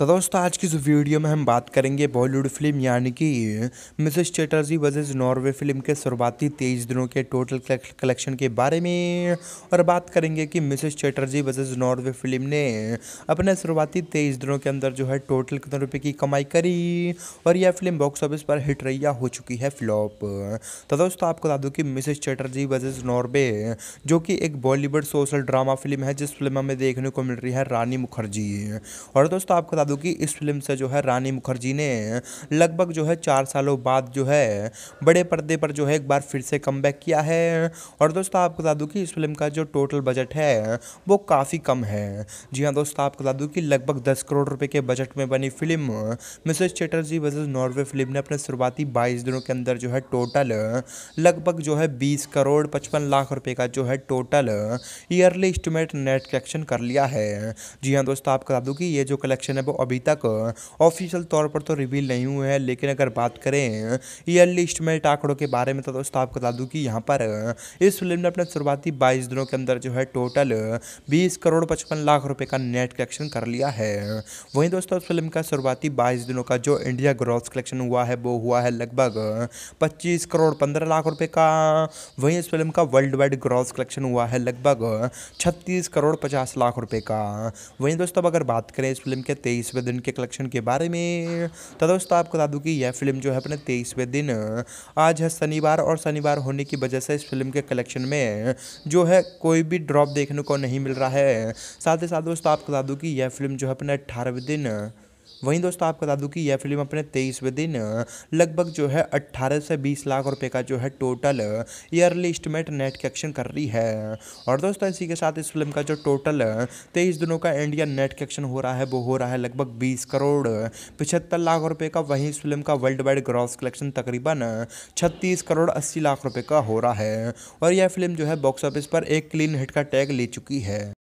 तो दोस्तों आज की इस वीडियो में हम बात करेंगे बॉलीवुड फिल्म यानी कि Mrs Chatterjee versus Norway film के शुरुआती तेईस दिनों के टोटल कलेक्शन के बारे में और बात करेंगे कि Mrs Chatterjee versus Norway film ने अपने शुरुआती तेईस दिनों के अंदर जो है टोटल कितने रुपये की कमाई करी और यह फिल्म बॉक्स ऑफिस पर हिट रही या हो चुकी है फ्लॉप तो दोस्तों आपको बता दूँ कि मिसेस चटर्जी वर्सेज नॉर्वे जो कि एक बॉलीवुड सोशल ड्रामा फिल्म है जिस फिल्म हमें देखने को मिल रही है रानी मुखर्जी और दोस्तों आपको बता दूं कि इस फिल्म से जो है रानी मुखर्जी ने लगभग जो है चार सालों बाद जो है बड़े पर्दे पर जो है एक बार फिर से कम किया है और दोस्तों आपको बता दूँ कि इस फिल्म का जो टोटल बजट है वो काफ़ी कम है जी हाँ दोस्तों आपको बता दूँ कि लगभग दस करोड़ रुपये के बजट में बनी film Mrs Chatterjee versus Norway film ने अपने शुरुआती बाईस दिनों के अंदर जो है टोटल लगभग जो है बीस करोड़ पचपन लाख रुपये का जो है total yearly estimate net collection कर लिया है जी हाँ दोस्तों आपको बता दूँ कि ये जो कलेक्शन है को अभी तक ऑफिशियल तौर पर तो रिवील नहीं हुए हैं लेकिन अगर बात करें ईयरली इस्टमेट आंकड़ों के बारे में तो दोस्तों आपको बता दूँ कि यहाँ पर इस फिल्म ने अपने शुरुआती बाईस दिनों के अंदर जो है टोटल बीस करोड़ पचपन लाख रुपये का नेट कलेक्शन कर लिया है वहीं दोस्तों उस फिल्म का शुरुआती बाईस दिनों का जो इंडिया ग्रॉस कलेक्शन हुआ है वो हुआ है लगभग पच्चीस करोड़ पंद्रह लाख रुपये का वहीं इस फिल्म का वर्ल्ड वाइड ग्रॉस कलेक्शन हुआ है लगभग छत्तीस करोड़ पचास लाख रुपये का वहीं दोस्तों अगर बात करें इस फिल्म के तेईस तेईसवें दिन के कलेक्शन के बारे में तो दोस्तों आपको बता दूँ कि यह फिल्म जो है अपने तेईसवें दिन आज है शनिवार और शनिवार होने की वजह से इस फिल्म के कलेक्शन में जो है कोई भी ड्रॉप देखने को नहीं मिल रहा है साथ ही साथ दोस्तों आपको बता दूँ कि यह फिल्म जो है अपने अट्ठारहवें दिन वहीं दोस्तों आपको बता दूँ कि यह फिल्म अपने तेईसवें दिन लगभग जो है अट्ठारह से बीस लाख रुपये का जो है total yearly estimate net collection कर रही है और दोस्तों इसी के साथ इस फिल्म का जो टोटल तेईस दिनों का इंडिया नेट कलेक्शन हो रहा है वो हो रहा है लगभग बीस करोड़ पिछहत्तर लाख रुपये का वहीं इस फिल्म का वर्ल्ड वाइड ग्रॉस कलेक्शन तकरीबन छत्तीस करोड़ अस्सी लाख रुपये का हो रहा है और यह फिल्म जो है बॉक्स ऑफिस पर एक क्लीन हिट का टैग ले चुकी है